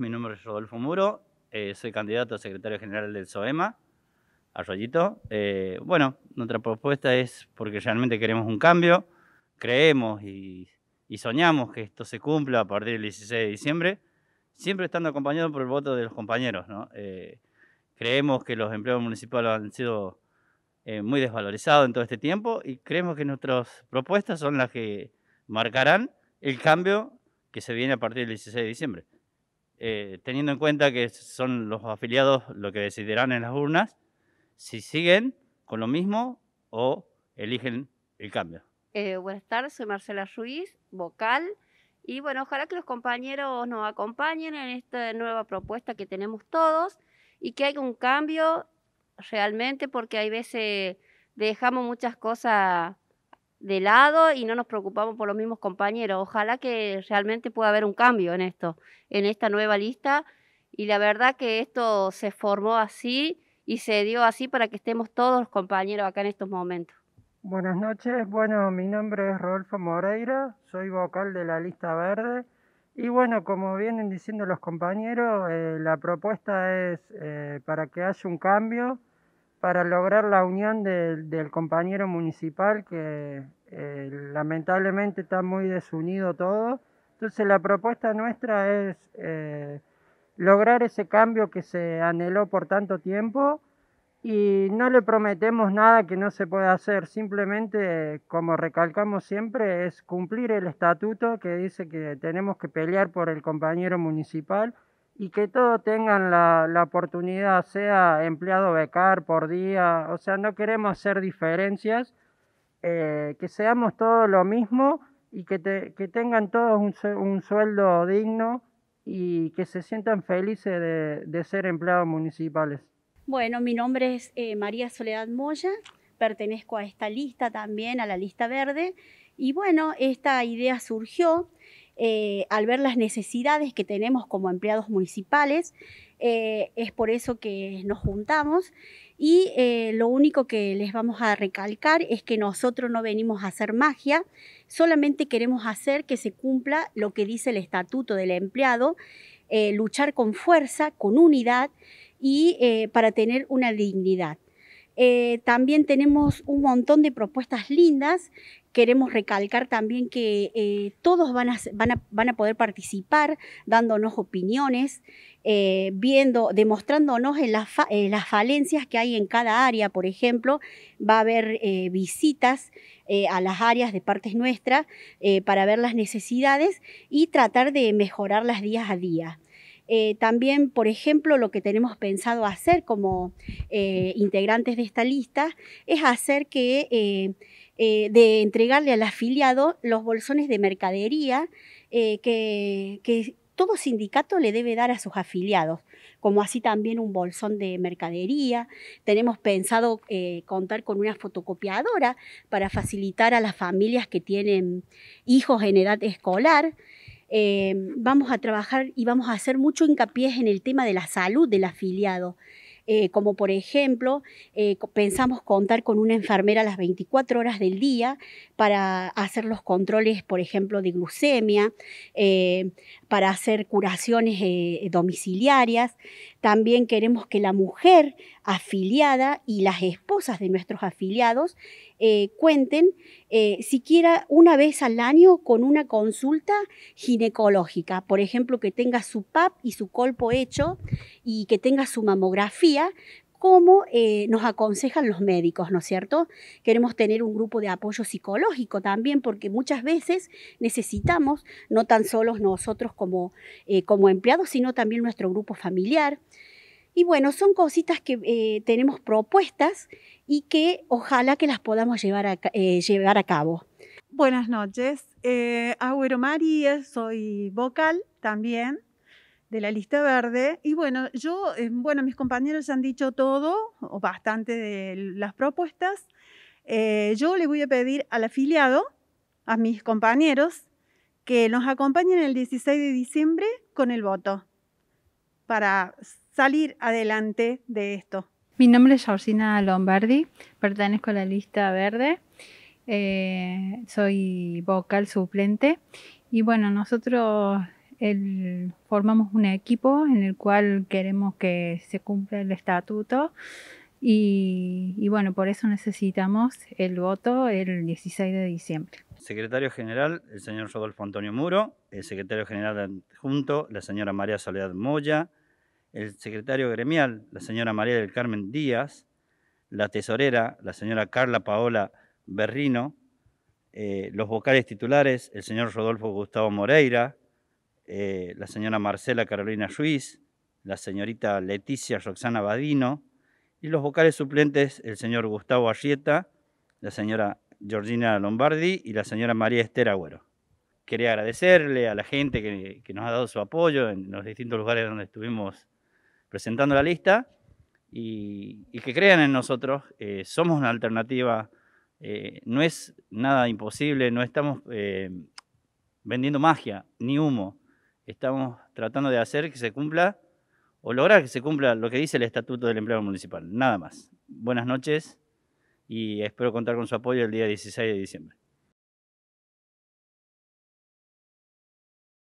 Mi nombre es Rodolfo Muro, eh, soy candidato a secretario general del SOEMA, Arroyito. Eh, bueno, nuestra propuesta es porque realmente queremos un cambio, creemos y, soñamos que esto se cumpla a partir del 16 de diciembre, siempre estando acompañado por el voto de los compañeros. Eh, creemos que los empleos municipales han sido muy desvalorizados en todo este tiempo y creemos que nuestras propuestas son las que marcarán el cambio que se viene a partir del 16 de diciembre. Eh, teniendo en cuenta que son los afiliados lo que decidirán en las urnas, si siguen con lo mismo o eligen el cambio. Eh, buenas tardes, soy Marcela Ruiz, vocal. Y bueno, ojalá que los compañeros nos acompañen en esta nueva propuesta que tenemos todos y que haya un cambio realmente porque hay veces dejamos muchas cosas de lado y no nos preocupamos por los mismos compañeros. Ojalá que realmente pueda haber un cambio en esto, en esta nueva lista. Y la verdad que esto se formó así y se dio así para que estemos todos los compañeros acá en estos momentos. Buenas noches, bueno, mi nombre es Rodolfo Moreira, soy vocal de la lista verde. Y bueno, como vienen diciendo los compañeros, eh, la propuesta es eh, para que haya un cambio para lograr la unión del compañero municipal que eh, lamentablemente está muy desunido todo. Entonces la propuesta nuestra es eh, lograr ese cambio que se anheló por tanto tiempo y no le prometemos nada que no se pueda hacer, simplemente, como recalcamos siempre, es cumplir el estatuto que dice que tenemos que pelear por el compañero municipal y que todos tengan la, la oportunidad, sea empleado becar por día, o sea, no queremos hacer diferencias, eh, que seamos todos lo mismo y que, que tengan todos un, sueldo digno y que se sientan felices de, de ser empleados municipales. Bueno, mi nombre es eh, María Soledad Moya, pertenezco a esta lista también, a la lista verde, y bueno, esta idea surgió eh, al ver las necesidades que tenemos como empleados municipales. Eh, es por eso que nos juntamos y eh, lo único que les vamos a recalcar es que nosotros no venimos a hacer magia, solamente queremos hacer que se cumpla lo que dice el estatuto del empleado, luchar con fuerza, con unidad y para tener una dignidad. Eh, también tenemos un montón de propuestas lindas. Queremos recalcar también que eh, todos van a, poder participar dándonos opiniones, eh, viendo, demostrándonos las, las, falencias que hay en cada área. Por ejemplo, va a haber visitas a las áreas de partes nuestras para ver las necesidades y tratar de mejorarlas día a día. Eh, también, por ejemplo, lo que tenemos pensado hacer como eh, integrantes de esta lista es hacer que, eh, de entregarle al afiliado los bolsones de mercadería que, todo sindicato le debe dar a sus afiliados como así también un bolsón de mercadería. Tenemos pensado contar con una fotocopiadora para facilitar a las familias que tienen hijos en edad escolar. Eh, vamos a trabajar y vamos a hacer mucho hincapié en el tema de la salud del afiliado. Eh, como por ejemplo, eh, pensamos contar con una enfermera las 24 horas del día para hacer los controles, por ejemplo, de glucemia, para hacer curaciones domiciliarias. También queremos que la mujer afiliada y las esposas de nuestros afiliados eh, cuenten eh, siquiera una vez al año con una consulta ginecológica, por ejemplo, que tenga su PAP y su colpo hecho y que tenga su mamografía como eh, nos aconsejan los médicos, ¿no es cierto? Queremos tener un grupo de apoyo psicológico también, porque muchas veces necesitamos, no tan solo nosotros como, como empleados, sino también nuestro grupo familiar. Y bueno, son cositas que eh, tenemos propuestas y que ojalá que las podamos llevar a, eh, llevar a cabo. Buenas noches, eh, Agüero María, soy vocal también de la lista verde. Y bueno, yo, bueno, mis compañeros ya han dicho todo o bastante de las propuestas. yo le voy a pedir al afiliado, a mis compañeros, que nos acompañen el 16 de diciembre con el voto para salir adelante de esto. Mi nombre es Georgina Lombardi, pertenezco a la lista verde, eh, soy vocal suplente y bueno, nosotros formamos un equipo en el cual queremos que se cumpla el estatuto y, bueno, por eso necesitamos el voto el 16 de diciembre. Secretario General, el señor Rodolfo Antonio Muro, el secretario general adjunto, la señora María Soledad Moya, el secretario gremial, la señora María del Carmen Díaz, la tesorera, la señora Carla Paola Berrino, eh, los vocales titulares, el señor Rodolfo Gustavo Moreira, eh, la señora Marcela Carolina Ruiz, la señorita Leticia Roxana Badino, y los vocales suplentes, el señor Gustavo Arrieta, la señora Georgina Lombardi y la señora María Esther Agüero. Quería agradecerle a la gente que, que nos ha dado su apoyo en los distintos lugares donde estuvimos presentando la lista y, que crean en nosotros. Eh, somos una alternativa, eh, no es nada imposible, no estamos eh, vendiendo magia ni humo. Estamos tratando de hacer que se cumpla o lograr que se cumpla lo que dice el Estatuto del Empleo Municipal. Nada más. Buenas noches y espero contar con su apoyo el día 16 de diciembre.